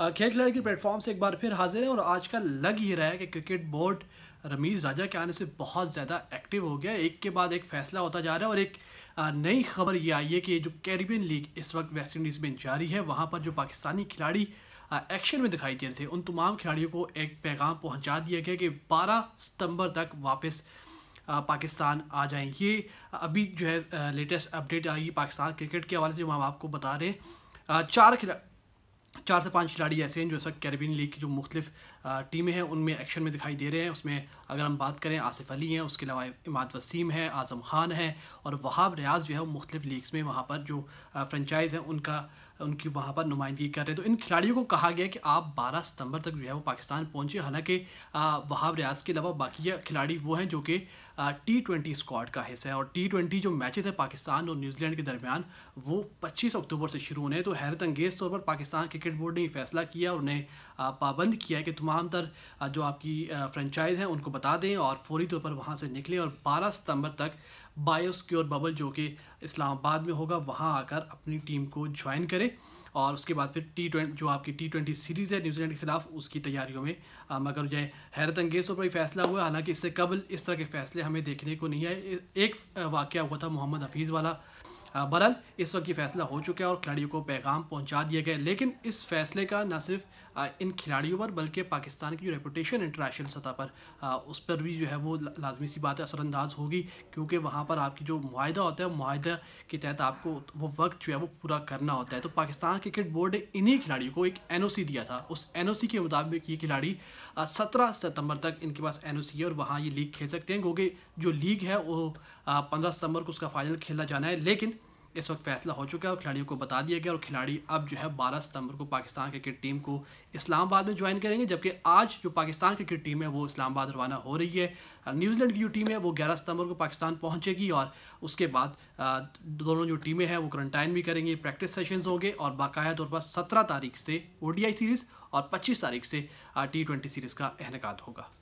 खेल खिलाड़ी के प्लेटफॉर्म से एक बार फिर हाजिर है और आज का लग ही रहा है कि क्रिकेट बोर्ड रमीज राजा के आने से बहुत ज़्यादा एक्टिव हो गया एक के बाद एक फैसला होता जा रहा है और एक नई खबर ये आई है कि जो कैरिबियन लीग इस वक्त वेस्ट इंडीज़ में जारी है वहाँ पर जो पाकिस्तानी खिलाड़ी एक्शन में दिखाई दे रहे थे उन तमाम खिलाड़ियों को एक पैगाम पहुँचा दिया गया कि बारह सितम्बर तक वापस पाकिस्तान आ जाएं ये अभी जो है लेटेस्ट अपडेट आई पाकिस्तान क्रिकेट के हवाले से हम आपको बता रहे हैं चार खिला चार से पाँच खिलाड़ी ऐसे हैं जो इस वक्त कैरबिन लीग की जो मुख्तफ टीमें हैं उनमें एक्शन में दिखाई दे रहे हैं उसमें अगर हम बात करें आसिफ अली हैं उसके अलावा इमाद वसीम है आज़म खान है और वहाब रियाज जो है वो मुख्तफ लीग्स में वहाँ पर जो फ्रेंचाइज हैं उनका उनकी वहाँ पर नुमाइंदगी कर रहे हैं तो इन खिलाड़ियों को कहा गया कि आप 12 सितंबर तक जो है वो पाकिस्तान पहुँचे हालांकि वहाब रियाज के अलावा बाकी खिलाड़ी वो हैं जो कि टी ट्वेंटी स्क्वाड का हिस्सा है और टी ट्वेंटी जो मैचेस हैं पाकिस्तान और न्यूजीलैंड के दरमियान वो 25 अक्टूबर से शुरू होने तो हैरत अंगेज़ तौर पर पाकिस्तान क्रिकेट बोर्ड ने ये फैसला किया और उन्हें पाबंद किया है कि तमाम तर जो आपकी फ्रेंचाइज हैं उनको बता दें और फौरी तौर पर वहाँ से निकलें और बारह सितंबर तक बायोस्क्योर बबल जो कि इस्लामाबाद में होगा वहाँ आकर अपनी टीम को ज्वाइन करे और उसके बाद फिर टी जो आपकी टी ट्वेंटी सीरीज़ है न्यूजीलैंड के खिलाफ उसकी तैयारियों में मगर जो है हैरत अंगेज पर फैसला हुआ हालांकि इससे कबल इस तरह के फैसले हमें देखने को नहीं आए एक वाक़ हुआ था मोहम्मद हफीज़ वाला बरल इस वक्त ये फैसला हो चुका है और खिलाड़ियों को पैगाम पहुंचा दिया गया लेकिन इस फैसले का न सिर्फ इन खिलाड़ियों पर बल्कि पाकिस्तान की जो रेपूटेशन इंटरनेशनल सतह पर उस पर भी जो है वो लाजमी सी बात असरानंदाज होगी क्योंकि वहाँ पर आपकी जो माहा होता है माहदे के तहत आपको वो वक्त जो है वो पूरा करना होता है तो पाकिस्तान क्रिकेट बोर्ड ने इन्हीं खिलाड़ियों को एक एन दिया था उस एन के मुताबिक ये खिलाड़ी सत्रह सितम्बर तक इनके पास एन है और वहाँ ये लीग खेल सकते हैं क्योंकि जो लीग है वो पंद्रह सितम्बर को उसका फाइनल खेला जाना है लेकिन इस वक्त फैसला हो चुका है और खिलाड़ियों को बता दिया गया और खिलाड़ी अब जो है 12 सितंबर को पाकिस्तान क्रिकेट टीम को इस्लामाबाद में ज्वाइन करेंगे जबकि आज जो पाकिस्तान क्रिकेट टीम है वो इस्लामाबाद रवाना हो रही है न्यूजीलैंड की जो टीम है वो 11 सितंबर को पाकिस्तान पहुंचेगी और उसके बाद दोनों जो टीमें हैं वो क्वारंटाइन भी करेंगे प्रैक्टिस सेशनस होंगे और बाकायदा तौर पर सत्रह तारीख से ओ सीरीज़ और पच्चीस तारीख से टी सीरीज़ का इनका होगा